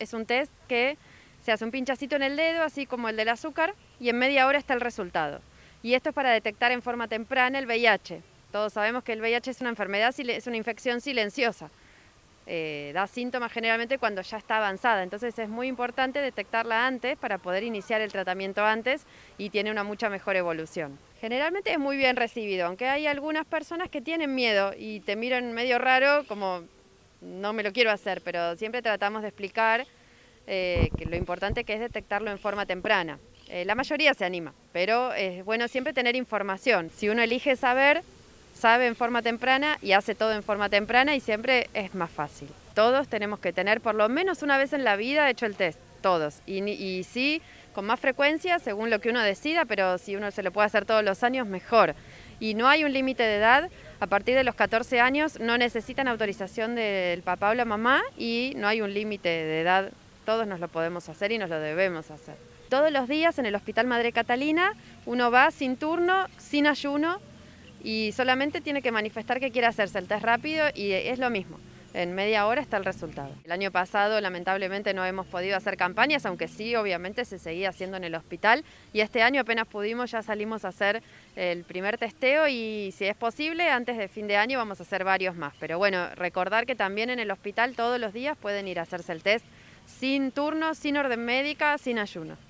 Es un test que se hace un pinchacito en el dedo, así como el del azúcar, y en media hora está el resultado. Y esto es para detectar en forma temprana el VIH. Todos sabemos que el VIH es una enfermedad, es una infección silenciosa. Eh, da síntomas generalmente cuando ya está avanzada. Entonces es muy importante detectarla antes para poder iniciar el tratamiento antes y tiene una mucha mejor evolución. Generalmente es muy bien recibido, aunque hay algunas personas que tienen miedo y te miran medio raro, como no me lo quiero hacer, pero siempre tratamos de explicar eh, que lo importante que es detectarlo en forma temprana. Eh, la mayoría se anima, pero es bueno siempre tener información. Si uno elige saber, sabe en forma temprana y hace todo en forma temprana y siempre es más fácil. Todos tenemos que tener por lo menos una vez en la vida hecho el test, todos. Y, y sí, con más frecuencia, según lo que uno decida, pero si uno se lo puede hacer todos los años, mejor. Y no hay un límite de edad, a partir de los 14 años no necesitan autorización del papá o la mamá y no hay un límite de edad. Todos nos lo podemos hacer y nos lo debemos hacer. Todos los días en el Hospital Madre Catalina uno va sin turno, sin ayuno y solamente tiene que manifestar que quiere hacerse el test rápido y es lo mismo. En media hora está el resultado. El año pasado lamentablemente no hemos podido hacer campañas, aunque sí, obviamente se seguía haciendo en el hospital. Y este año apenas pudimos, ya salimos a hacer el primer testeo y si es posible, antes de fin de año vamos a hacer varios más. Pero bueno, recordar que también en el hospital todos los días pueden ir a hacerse el test sin turno, sin orden médica, sin ayuno.